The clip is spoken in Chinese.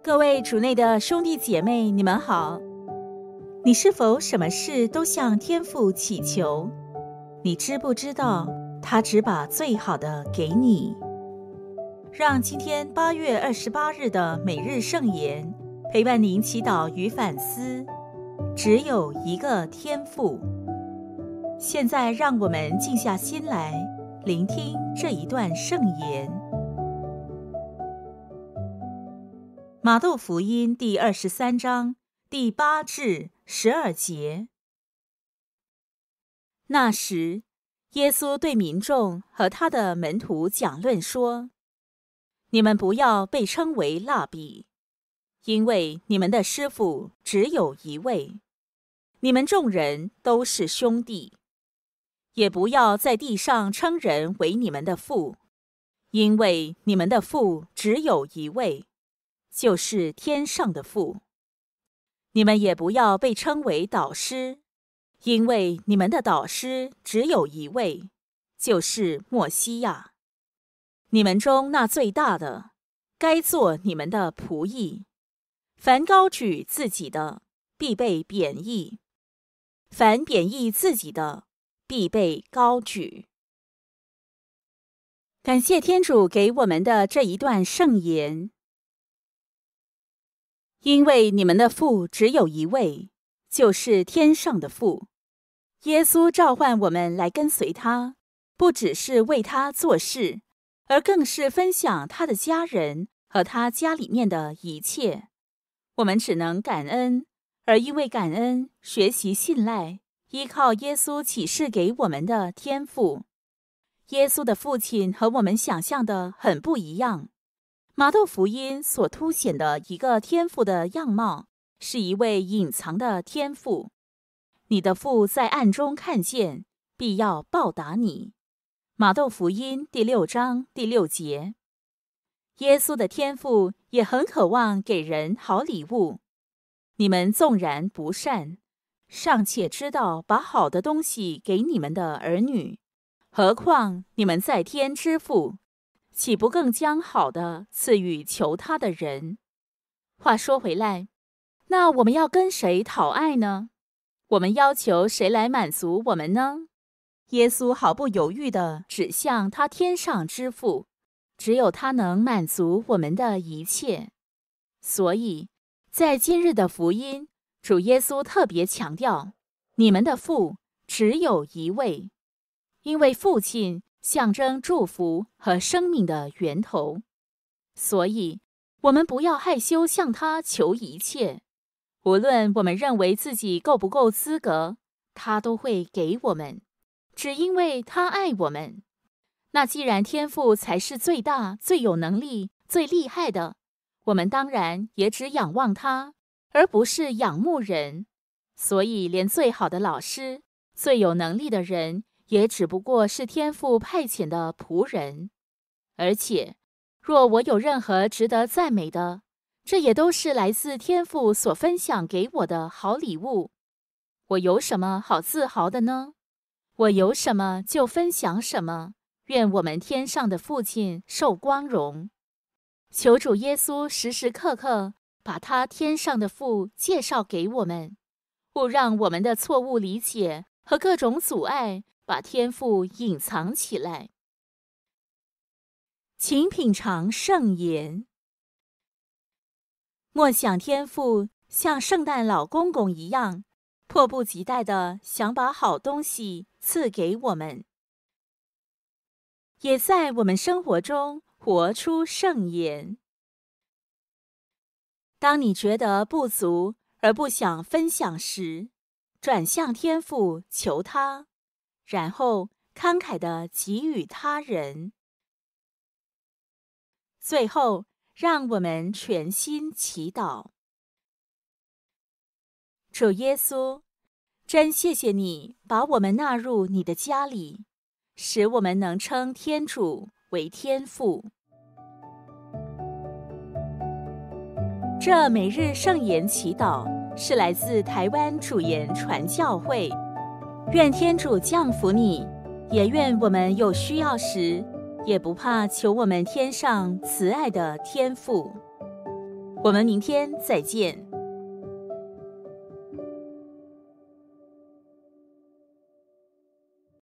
各位主内的兄弟姐妹，你们好。你是否什么事都向天父祈求？你知不知道他只把最好的给你？让今天八月二十八日的每日圣言陪伴您祈祷与反思。只有一个天赋。现在让我们静下心来，聆听这一段圣言。马窦福音第二十三章第八至十二节。那时，耶稣对民众和他的门徒讲论说：“你们不要被称为蜡笔，因为你们的师傅只有一位；你们众人都是兄弟。也不要在地上称人为你们的父，因为你们的父只有一位。”就是天上的父，你们也不要被称为导师，因为你们的导师只有一位，就是墨西亚。你们中那最大的，该做你们的仆役。凡高举自己的，必被贬义；凡贬义自己的，必被高举。感谢天主给我们的这一段圣言。因为你们的父只有一位，就是天上的父。耶稣召唤我们来跟随他，不只是为他做事，而更是分享他的家人和他家里面的一切。我们只能感恩，而因为感恩，学习信赖、依靠耶稣启示给我们的天赋。耶稣的父亲和我们想象的很不一样。马窦福音所凸显的一个天赋的样貌，是一位隐藏的天赋。你的父在暗中看见，必要报答你。马窦福音第六章第六节，耶稣的天赋也很渴望给人好礼物。你们纵然不善，尚且知道把好的东西给你们的儿女，何况你们在天之父？岂不更将好的赐予求他的人？话说回来，那我们要跟谁讨爱呢？我们要求谁来满足我们呢？耶稣毫不犹豫的指向他天上之父，只有他能满足我们的一切。所以，在今日的福音，主耶稣特别强调：你们的父只有一位，因为父亲。象征祝福和生命的源头，所以，我们不要害羞向他求一切，无论我们认为自己够不够资格，他都会给我们，只因为他爱我们。那既然天赋才是最大、最有能力、最厉害的，我们当然也只仰望他，而不是仰慕人。所以，连最好的老师、最有能力的人。也只不过是天父派遣的仆人，而且，若我有任何值得赞美的，这也都是来自天父所分享给我的好礼物。我有什么好自豪的呢？我有什么就分享什么。愿我们天上的父亲受光荣，求主耶稣时时刻刻把他天上的父介绍给我们，勿让我们的错误理解和各种阻碍。把天赋隐藏起来，请品尝圣言。莫想天赋像圣诞老公公一样，迫不及待的想把好东西赐给我们，也在我们生活中活出圣言。当你觉得不足而不想分享时，转向天赋，求他。然后慷慨的给予他人。最后，让我们全心祈祷：主耶稣，真谢谢你把我们纳入你的家里，使我们能称天主为天父。这每日圣言祈祷是来自台湾主言传教会。愿天主降福你，也愿我们有需要时，也不怕求我们天上慈爱的天父。我们明天再见。